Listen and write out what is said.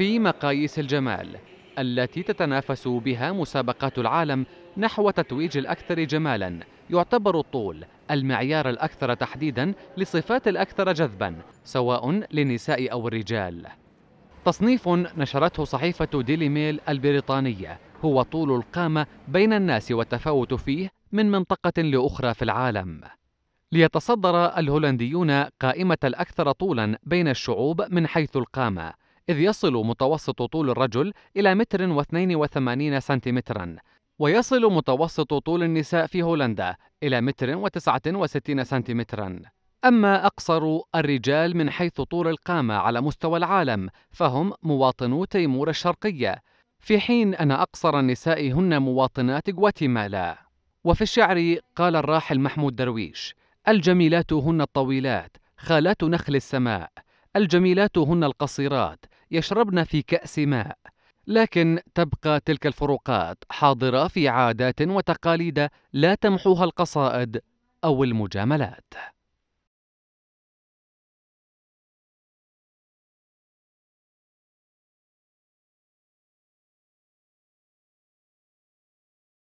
في مقاييس الجمال التي تتنافس بها مسابقات العالم نحو تتويج الأكثر جمالا يعتبر الطول المعيار الأكثر تحديدا لصفات الأكثر جذبا سواء للنساء أو الرجال تصنيف نشرته صحيفة ديلي ميل البريطانية هو طول القامة بين الناس والتفاوت فيه من منطقة لأخرى في العالم ليتصدر الهولنديون قائمة الأكثر طولا بين الشعوب من حيث القامة إذ يصل متوسط طول الرجل إلى متر واثنين وثمانين سنتيمترا ويصل متوسط طول النساء في هولندا إلى متر وتسعة وستين سنتيمترا أما أقصر الرجال من حيث طول القامة على مستوى العالم فهم مواطنو تيمور الشرقية في حين أن أقصر النساء هن مواطنات غواتيمالا وفي الشعر قال الراحل محمود درويش الجميلات هن الطويلات خالات نخل السماء الجميلات هن القصيرات يشربن في كأس ماء لكن تبقى تلك الفروقات حاضرة في عادات وتقاليد لا تمحوها القصائد أو المجاملات